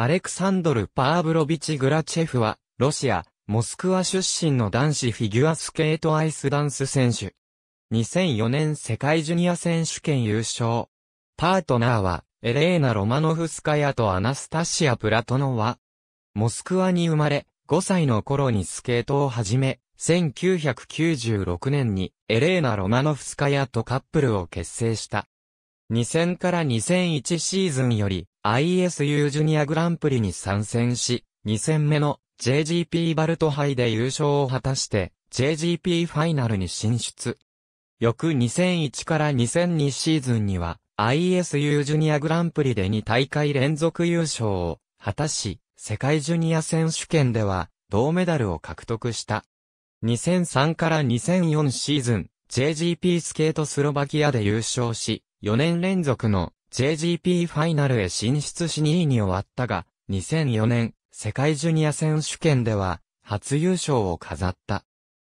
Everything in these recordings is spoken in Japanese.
アレクサンドル・パーブロビチ・グラチェフは、ロシア、モスクワ出身の男子フィギュアスケートアイスダンス選手。2004年世界ジュニア選手権優勝。パートナーは、エレーナ・ロマノフスカヤとアナスタシア・プラトノワ。モスクワに生まれ、5歳の頃にスケートを始め、1996年にエレーナ・ロマノフスカヤとカップルを結成した。2000から2001シーズンより ISU ジュニアグランプリに参戦し、2戦目の JGP バルト杯で優勝を果たして JGP ファイナルに進出。翌2001から2002シーズンには ISU ジュニアグランプリで2大会連続優勝を果たし、世界ジュニア選手権では銅メダルを獲得した。2003から2004シーズン、JGP スケートスロバキアで優勝し、4年連続の JGP ファイナルへ進出し2位に終わったが、2004年、世界ジュニア選手権では、初優勝を飾った。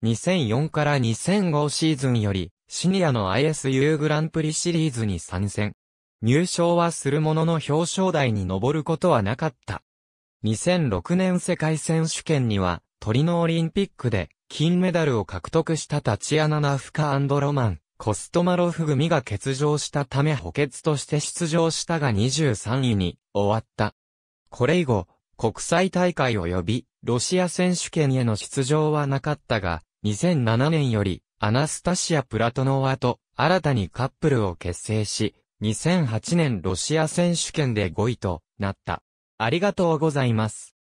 2004から2005シーズンより、シニアの ISU グランプリシリーズに参戦。入賞はするものの表彰台に上ることはなかった。2006年世界選手権には、トリノオリンピックで、金メダルを獲得したタチアナ・ナフカロマン。コストマロフ組が欠場したため補欠として出場したが23位に終わった。これ以後、国際大会及びロシア選手権への出場はなかったが、2007年よりアナスタシア・プラトノワと新たにカップルを結成し、2008年ロシア選手権で5位となった。ありがとうございます。